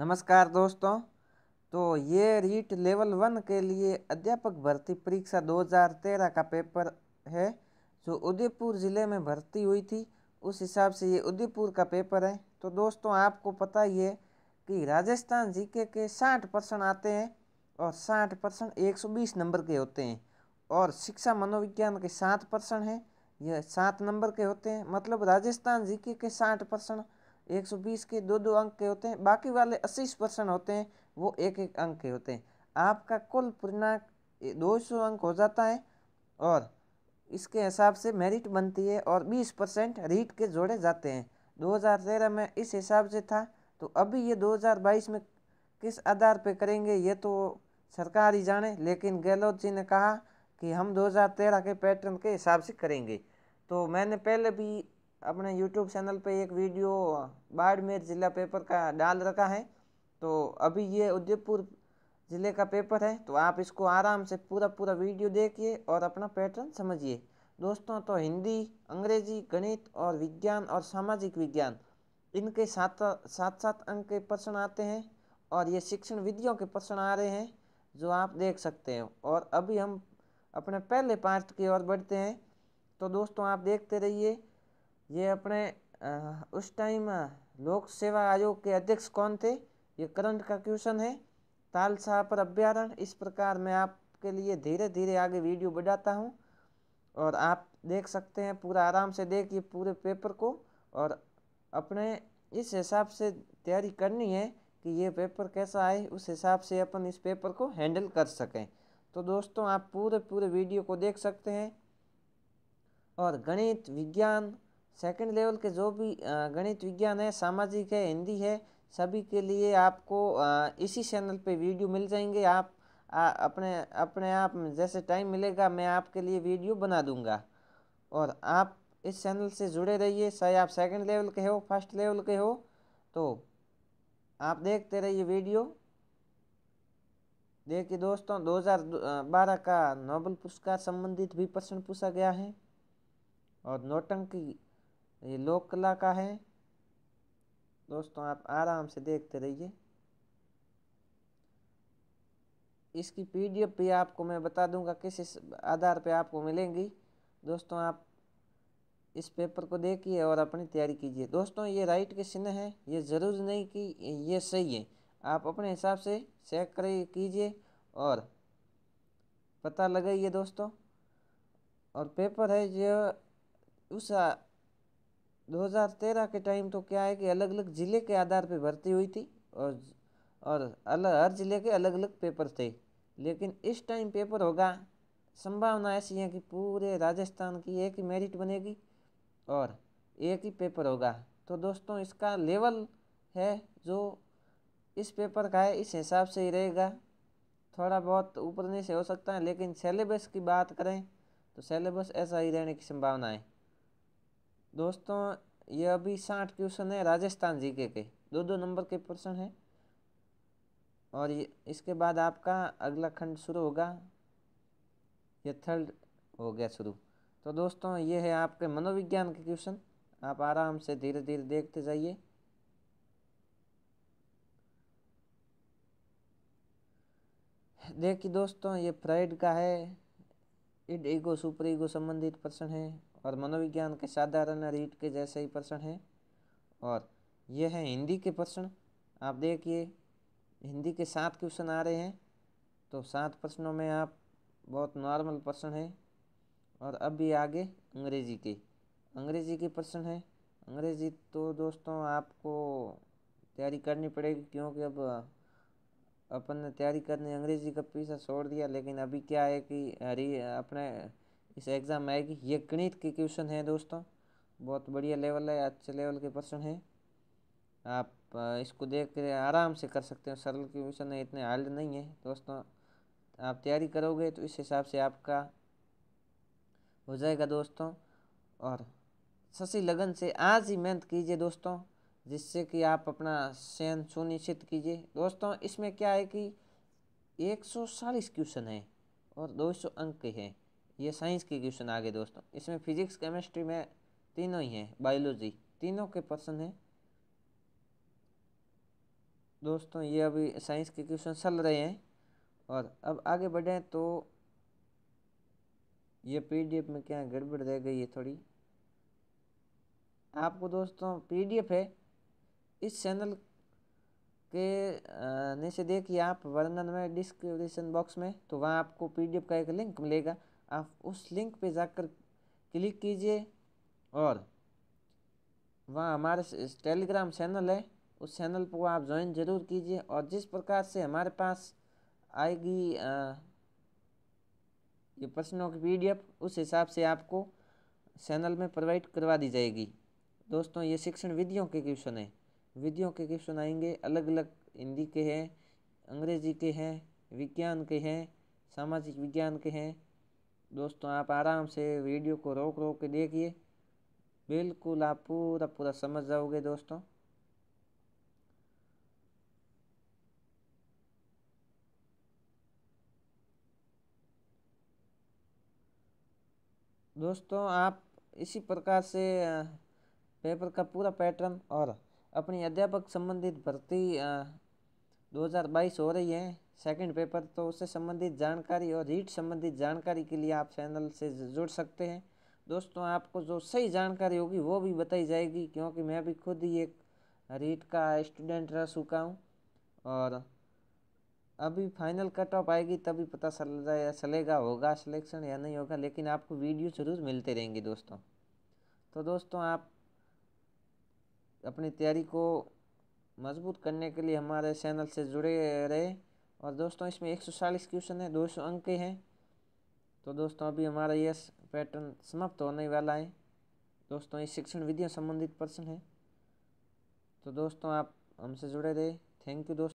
नमस्कार दोस्तों तो ये रीट लेवल वन के लिए अध्यापक भर्ती परीक्षा 2013 का पेपर है जो उदयपुर ज़िले में भर्ती हुई थी उस हिसाब से ये उदयपुर का पेपर है तो दोस्तों आपको पता ही है कि राजस्थान जीके के 60 परसेंट आते हैं और 60 परसेंट एक नंबर के होते हैं और शिक्षा मनोविज्ञान के सात परसेंट हैं यह सात नंबर के होते हैं मतलब राजस्थान जी के साठ परसेंट 120 के दो दो अंक के होते हैं बाकी वाले 80 परसेंट होते हैं वो एक एक अंक के होते हैं आपका कुल पूर्णांक 200 अंक हो जाता है और इसके हिसाब से मेरिट बनती है और 20 परसेंट रीट के जोड़े जाते हैं 2013 में इस हिसाब से था तो अभी ये 2022 में किस आधार पर करेंगे ये तो सरकार ही जाने लेकिन गहलोत जी ने कहा कि हम तेरह के पैटर्न के हिसाब से करेंगे तो मैंने पहले भी अपने यूट्यूब चैनल पे एक वीडियो बाड़मेर जिला पेपर का डाल रखा है तो अभी ये उदयपुर ज़िले का पेपर है तो आप इसको आराम से पूरा पूरा वीडियो देखिए और अपना पैटर्न समझिए दोस्तों तो हिंदी अंग्रेजी गणित और विज्ञान और सामाजिक विज्ञान इनके साथ सात सात अंक के प्रश्न आते हैं और ये शिक्षण विधियों के प्रश्न आ रहे हैं जो आप देख सकते हो और अभी हम अपने पहले पार्ट की ओर बढ़ते हैं तो दोस्तों आप देखते रहिए ये अपने उस टाइम लोक सेवा आयोग के अध्यक्ष कौन थे ये करंट का क्वेश्चन है ताल साह पर अभ्यारण इस प्रकार मैं आपके लिए धीरे धीरे आगे वीडियो बढ़ाता हूँ और आप देख सकते हैं पूरा आराम से देखिए पूरे पेपर को और अपने इस हिसाब से तैयारी करनी है कि ये पेपर कैसा आए उस हिसाब से अपन इस पेपर को हैंडल कर सकें तो दोस्तों आप पूरे पूरे वीडियो को देख सकते हैं और गणित विज्ञान सेकंड लेवल के जो भी गणित विज्ञान है सामाजिक है हिंदी है सभी के लिए आपको इसी चैनल पे वीडियो मिल जाएंगे आप अपने अपने आप जैसे टाइम मिलेगा मैं आपके लिए वीडियो बना दूंगा और आप इस चैनल से जुड़े रहिए चाहे आप सेकंड लेवल के हो फर्स्ट लेवल के हो तो आप देखते रहिए वीडियो देखिए दोस्तों 2012 का नोबल पुरस्कार संबंधित भी प्रश्न पूछा गया है और नोटंकी ये लोक कला का है दोस्तों आप आराम से देखते रहिए इसकी पीडीएफ भी आपको मैं बता दूंगा किस आधार पे आपको मिलेंगी दोस्तों आप इस पेपर को देखिए और अपनी तैयारी कीजिए दोस्तों ये राइट के चिन्ह है ये ज़रूर नहीं कि ये सही है आप अपने हिसाब से चेक करिए कीजिए और पता लगाइए दोस्तों और पेपर है जो उस 2013 के टाइम तो क्या है कि अलग अलग ज़िले के आधार पर भर्ती हुई थी और और अलग हर ज़िले के अलग अलग पेपर थे लेकिन इस टाइम पेपर होगा संभावना ऐसी है कि पूरे राजस्थान की एक ही मेरिट बनेगी और एक ही पेपर होगा तो दोस्तों इसका लेवल है जो इस पेपर का है इस हिसाब से ही रहेगा थोड़ा बहुत ऊपर नीचे हो सकता है लेकिन सेलेबस की बात करें तो सेलेबस ऐसा ही रहने की संभावना है दोस्तों ये अभी साठ क्वेश्चन है राजस्थान जीके के दो दो नंबर के प्रश्न हैं और ये इसके बाद आपका अगला खंड शुरू होगा ये थर्ड हो गया शुरू तो दोस्तों ये है आपके मनोविज्ञान के क्वेश्चन आप आराम से धीरे धीरे देखते जाइए देखिए दोस्तों ये फ्राइड का है इड ईगो सुपर ईगो संबंधित प्रश्न है और मनोविज्ञान के साधारण रीट के जैसे ही प्रश्न हैं और ये है हिंदी के प्रश्न आप देखिए हिंदी के सात क्वेश्चन आ रहे हैं तो सात प्रश्नों में आप बहुत नॉर्मल प्रश्न हैं और अब भी आगे अंग्रेजी के अंग्रेजी के प्रश्न हैं अंग्रेजी तो दोस्तों आपको तैयारी करनी पड़ेगी क्योंकि अब अपन ने तैयारी करने अंग्रेजी का पीछा छोड़ दिया लेकिन अभी क्या है कि हरी अपने इस एग्ज़ाम में आएगी ये गणित के क्वेश्चन है दोस्तों बहुत बढ़िया लेवल है अच्छे लेवल के क्वेश्चन हैं आप इसको देख कर आराम से कर सकते हो सरल क्वेश्चन है इतने हार्ड नहीं है दोस्तों आप तैयारी करोगे तो इस हिसाब से आपका हो जाएगा दोस्तों और शशि लगन से आज ही मेहनत कीजिए दोस्तों जिससे कि आप अपना चयन सुनिश्चित कीजिए दोस्तों इसमें क्या है कि एक सौ चालीस क्वेश्चन है और दो सौ अंक के हैं ये साइंस के क्वेश्चन आ गए दोस्तों इसमें फिजिक्स केमिस्ट्री में तीनों ही हैं बायोलॉजी तीनों के पसंद हैं दोस्तों ये अभी साइंस के क्वेश्चन चल रहे हैं और अब आगे बढ़ें तो ये पीडीएफ में क्या गड़बड़ रह गई है थोड़ी आपको दोस्तों पीडीएफ है इस चैनल के नीचे देखिए आप वर्णन में डिस्क्रिप्शन बॉक्स में तो वहाँ आपको पीडीएफ का एक लिंक मिलेगा आप उस लिंक पे जाकर क्लिक कीजिए और वहाँ हमारे टेलीग्राम चैनल है उस चैनल पर आप ज्वाइन जरूर कीजिए और जिस प्रकार से हमारे पास आएगी आ, ये प्रश्नों की पीडीएफ उस हिसाब से आपको चैनल में प्रोवाइड करवा दी जाएगी दोस्तों ये शिक्षण विधियों के क्वेश्चन हैं विधियों के क्वेश्चन आएंगे अलग अलग हिंदी के हैं अंग्रेजी के हैं विज्ञान के हैं सामाजिक विज्ञान के हैं दोस्तों आप आराम से वीडियो को रोक रोक के देखिए बिल्कुल आप पूरा पूरा समझ जाओगे दोस्तों दोस्तों आप इसी प्रकार से पेपर का पूरा पैटर्न और अपनी अध्यापक संबंधित भर्ती 2022 हो रही है सेकंड पेपर तो उससे संबंधित जानकारी और रीट संबंधित जानकारी के लिए आप चैनल से जुड़ सकते हैं दोस्तों आपको जो सही जानकारी होगी वो भी बताई जाएगी क्योंकि मैं भी खुद ही एक रीट का स्टूडेंट रह चुका हूँ और अभी फाइनल कट ऑफ आएगी तभी पता चल जाए चलेगा होगा सिलेक्शन या नहीं होगा लेकिन आपको वीडियो ज़रूर मिलते रहेंगे दोस्तों तो दोस्तों आप अपनी तैयारी को मजबूत करने के लिए हमारे चैनल से जुड़े रहे और दोस्तों इसमें एक सौ चालीस क्वेश्चन है दो सौ अंक हैं तो दोस्तों अभी हमारा ये पैटर्न समाप्त होने वाला है दोस्तों ये शिक्षण विधि संबंधित प्रश्न है तो दोस्तों आप हमसे जुड़े रहे थैंक यू दोस्तों